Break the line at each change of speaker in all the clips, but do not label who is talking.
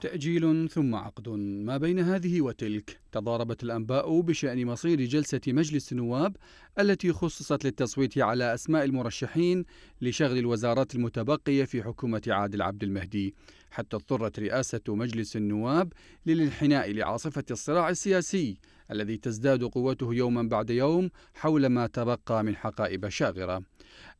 تأجيل ثم عقد ما بين هذه وتلك تضاربت الأنباء بشأن مصير جلسة مجلس النواب التي خصصت للتصويت على أسماء المرشحين لشغل الوزارات المتبقية في حكومة عادل عبد المهدي حتى اضطرت رئاسة مجلس النواب للانحناء لعاصفة الصراع السياسي الذي تزداد قوته يوما بعد يوم حول ما تبقى من حقائب شاغرة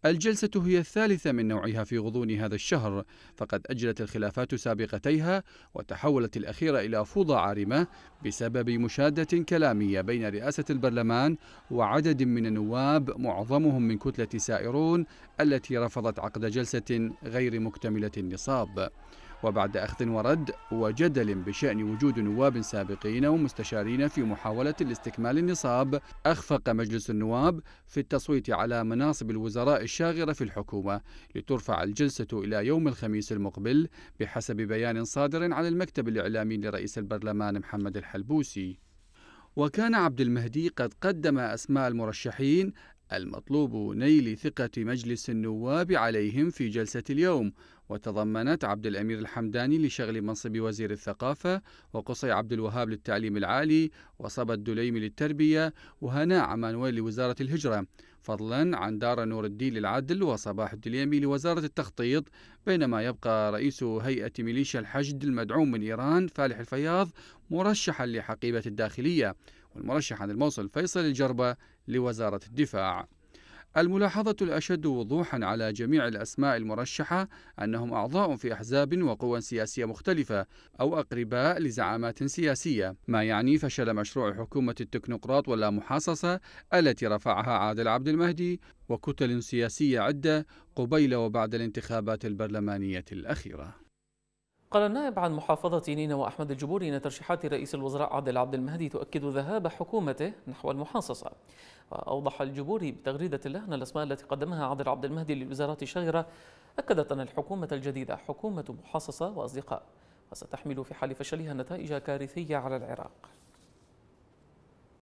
الجلسة هي الثالثة من نوعها في غضون هذا الشهر فقد أجلت الخلافات سابقتيها وتحولت الأخيرة إلى فوضى عارمة بسبب مشادة كلامية بين رئاسة البرلمان وعدد من النواب معظمهم من كتلة سائرون التي رفضت عقد جلسة غير مكتملة النصاب وبعد أخذ ورد وجدل بشأن وجود نواب سابقين ومستشارين في محاولة لاستكمال النصاب أخفق مجلس النواب في التصويت على مناصب الوزراء الشاغرة في الحكومة لترفع الجلسة إلى يوم الخميس المقبل بحسب بيان صادر عن المكتب الإعلامي لرئيس البرلمان محمد الحلبوسي وكان عبد المهدي قد قدم أسماء المرشحين المطلوب نيل ثقة مجلس النواب عليهم في جلسة اليوم وتضمنت عبد الأمير الحمداني لشغل منصب وزير الثقافة وقصي عبد الوهاب للتعليم العالي وصبا الدليمي للتربية وهناء عمانويل لوزارة الهجرة فضلا عن دار نور الدين للعدل وصباح الدليمي لوزارة التخطيط بينما يبقى رئيس هيئة ميليشيا الحشد المدعوم من إيران فالح الفياض مرشحا لحقيبة الداخلية والمرشح عن الموصل فيصل الجربة لوزارة الدفاع الملاحظة الأشد وضوحا على جميع الأسماء المرشحة أنهم أعضاء في أحزاب وقوى سياسية مختلفة أو أقرباء لزعامات سياسية ما يعني فشل مشروع حكومة التكنوقراط ولا محاصصة التي رفعها عادل عبد المهدي وكتل سياسية عدة قبيل وبعد الانتخابات البرلمانية الأخيرة
قال النائب عن محافظة نينوى وأحمد الجبوري إن ترشيحات رئيس الوزراء عادل عبد المهدي تؤكد ذهاب حكومته نحو المحاصصة وأوضح الجبوري بتغريدة له أن الأسماء التي قدمها عادل عبد المهدي للوزارات الشهيرة أكدت أن الحكومة الجديدة حكومة محاصصة وأصدقاء وستحمل في حال فشلها نتائج كارثية على العراق